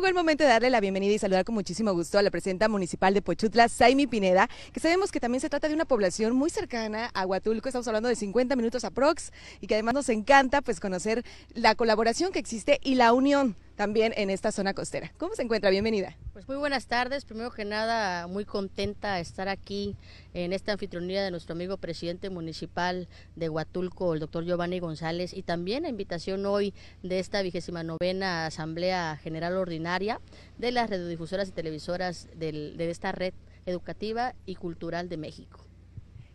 Llegó el momento de darle la bienvenida y saludar con muchísimo gusto a la presidenta municipal de Pochutla, Saimi Pineda, que sabemos que también se trata de una población muy cercana a Huatulco, estamos hablando de 50 minutos aprox, y que además nos encanta pues conocer la colaboración que existe y la unión también en esta zona costera. ¿Cómo se encuentra? Bienvenida. Pues muy buenas tardes. Primero que nada, muy contenta de estar aquí en esta anfitrionía de nuestro amigo presidente municipal de Huatulco, el doctor Giovanni González, y también la invitación hoy de esta vigésima novena Asamblea General Ordinaria de las radiodifusoras y televisoras de esta red educativa y cultural de México.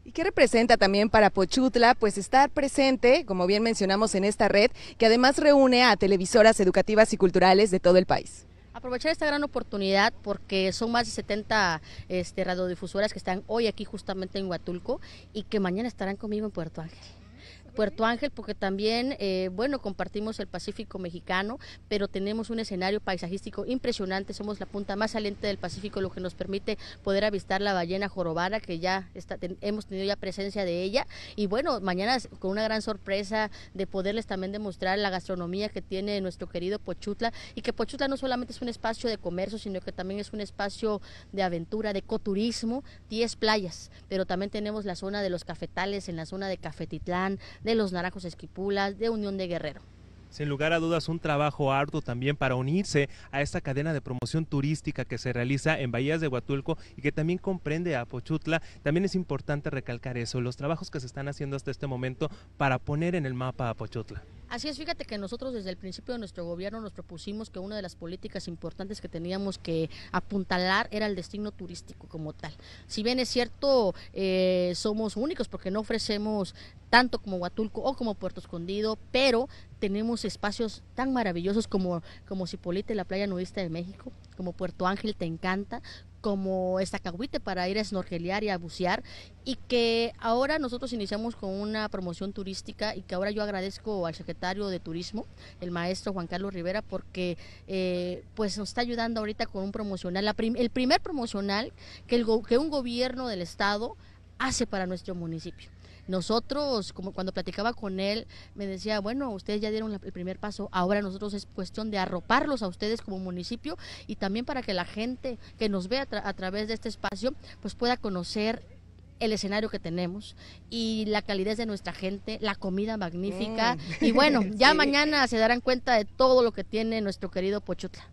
¿Y qué representa también para Pochutla? Pues estar presente, como bien mencionamos, en esta red, que además reúne a televisoras educativas y culturales de todo el país. Aprovechar esta gran oportunidad porque son más de 70 este, radiodifusoras que están hoy aquí justamente en Huatulco y que mañana estarán conmigo en Puerto Ángel. Puerto Ángel, porque también, eh, bueno, compartimos el Pacífico mexicano, pero tenemos un escenario paisajístico impresionante, somos la punta más saliente del Pacífico, lo que nos permite poder avistar la ballena jorobada, que ya está, hemos tenido ya presencia de ella, y bueno, mañana con una gran sorpresa de poderles también demostrar la gastronomía que tiene nuestro querido Pochutla, y que Pochutla no solamente es un espacio de comercio, sino que también es un espacio de aventura, de ecoturismo, 10 playas, pero también tenemos la zona de los cafetales, en la zona de Cafetitlán, de los Naranjos Esquipulas, de Unión de Guerrero. Sin lugar a dudas, un trabajo arduo también para unirse a esta cadena de promoción turística que se realiza en Bahías de Huatulco y que también comprende a Pochutla. También es importante recalcar eso, los trabajos que se están haciendo hasta este momento para poner en el mapa a Pochutla. Así es, fíjate que nosotros desde el principio de nuestro gobierno nos propusimos que una de las políticas importantes que teníamos que apuntalar era el destino turístico como tal. Si bien es cierto, eh, somos únicos porque no ofrecemos tanto como Huatulco o como Puerto Escondido, pero tenemos espacios tan maravillosos como, como Cipolite, la playa nudista de México, como Puerto Ángel, te encanta, como esta caguite para ir a snorkelear y a bucear y que ahora nosotros iniciamos con una promoción turística y que ahora yo agradezco al secretario de Turismo, el maestro Juan Carlos Rivera, porque eh, pues nos está ayudando ahorita con un promocional, el primer promocional que un gobierno del Estado hace para nuestro municipio. Nosotros, como cuando platicaba con él, me decía, bueno, ustedes ya dieron el primer paso, ahora nosotros es cuestión de arroparlos a ustedes como municipio y también para que la gente que nos vea a través de este espacio, pues pueda conocer el escenario que tenemos y la calidez de nuestra gente, la comida magnífica. Mm. Y bueno, ya mañana se darán cuenta de todo lo que tiene nuestro querido Pochutla.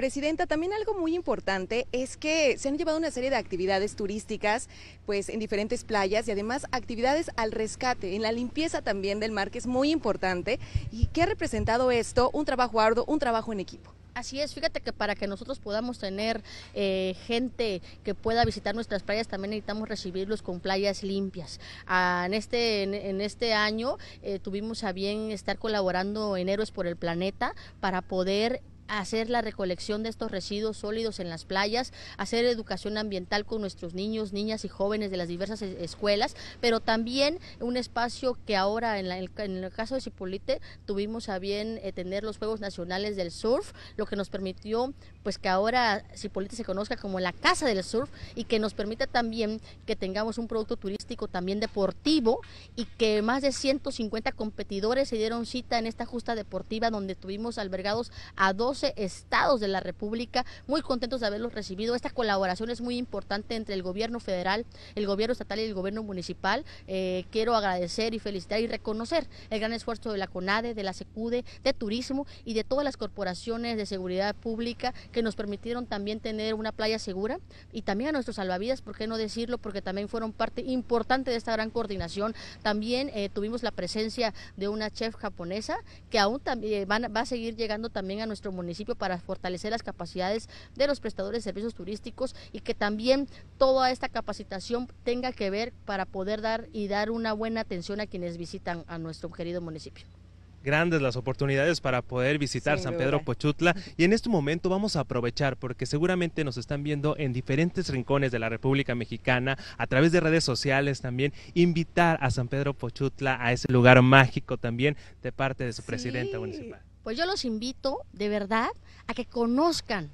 Presidenta, también algo muy importante es que se han llevado una serie de actividades turísticas pues en diferentes playas y además actividades al rescate, en la limpieza también del mar, que es muy importante. ¿Y qué ha representado esto? Un trabajo arduo, un trabajo en equipo. Así es, fíjate que para que nosotros podamos tener eh, gente que pueda visitar nuestras playas, también necesitamos recibirlos con playas limpias. Ah, en, este, en, este año eh, tuvimos a bien estar colaborando en Héroes por el Planeta para poder hacer la recolección de estos residuos sólidos en las playas, hacer educación ambiental con nuestros niños, niñas y jóvenes de las diversas escuelas, pero también un espacio que ahora en, el caso de Cipolite tuvimos a bien eh, tener los Juegos Nacionales del Surf, lo que nos permitió pues que ahora Cipolite se conozca como la casa del surf y que nos permita también que tengamos un producto turístico también deportivo y que más de 150 competidores se dieron cita en esta justa deportiva donde tuvimos albergados a 12 estados de la República, muy contentos de haberlos recibido. Esta colaboración es muy importante entre el gobierno federal, el gobierno estatal y el gobierno municipal. Eh, quiero agradecer y felicitar y reconocer el gran esfuerzo de la CONADE, de la SECUDE, de Turismo y de todas las corporaciones de seguridad pública que nos permitieron también tener una playa segura y también a nuestros salvavidas, ¿por qué no decirlo? Porque también fueron parte importante de esta gran coordinación. También eh, tuvimos la presencia de una chef japonesa que aún también eh, va a seguir llegando también a nuestro municipio para fortalecer las capacidades de los prestadores de servicios turísticos y que también toda esta capacitación tenga que ver para poder dar y dar una buena atención a quienes visitan a nuestro querido municipio grandes las oportunidades para poder visitar San Pedro Pochutla y en este momento vamos a aprovechar porque seguramente nos están viendo en diferentes rincones de la República Mexicana a través de redes sociales también invitar a San Pedro Pochutla a ese lugar mágico también de parte de su presidenta municipal. Pues yo los invito de verdad a que conozcan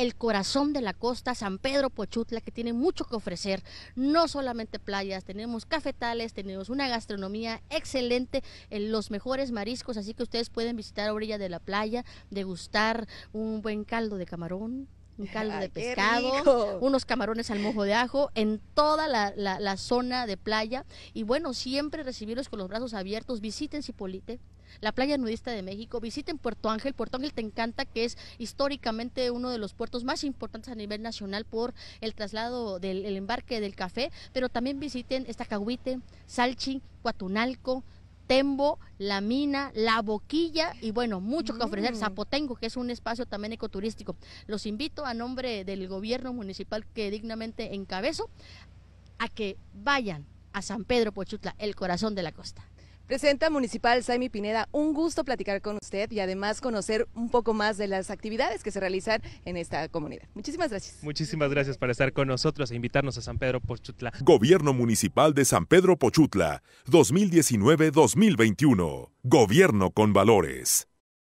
el corazón de la costa, San Pedro Pochutla, que tiene mucho que ofrecer, no solamente playas, tenemos cafetales, tenemos una gastronomía excelente, eh, los mejores mariscos, así que ustedes pueden visitar a orilla de la playa, degustar un buen caldo de camarón, un caldo ah, de pescado, unos camarones al mojo de ajo, en toda la, zona de playa. Y bueno, siempre recibirlos con los brazos abiertos. Visiten polite la playa nudista de México, visiten Puerto Ángel. Puerto Ángel te encanta, que es históricamente uno de los puertos más importantes a nivel nacional por el traslado del embarque del café, pero también visiten Estacahuite, Salchi, Cuatunalco, Tembo, La Mina, La Boquilla y bueno, mucho que ofrecer. Mm. Zapotengo, que es un espacio también ecoturístico. Los invito a nombre del gobierno municipal que dignamente encabezo a que vayan a San Pedro Pochutla, el corazón de la costa. Presidenta Municipal Saimi Pineda, un gusto platicar con usted y además conocer un poco más de las actividades que se realizan en esta comunidad. Muchísimas gracias. Muchísimas gracias por estar con nosotros e invitarnos a San Pedro Pochutla. Gobierno Municipal de San Pedro Pochutla, 2019-2021. Gobierno con valores.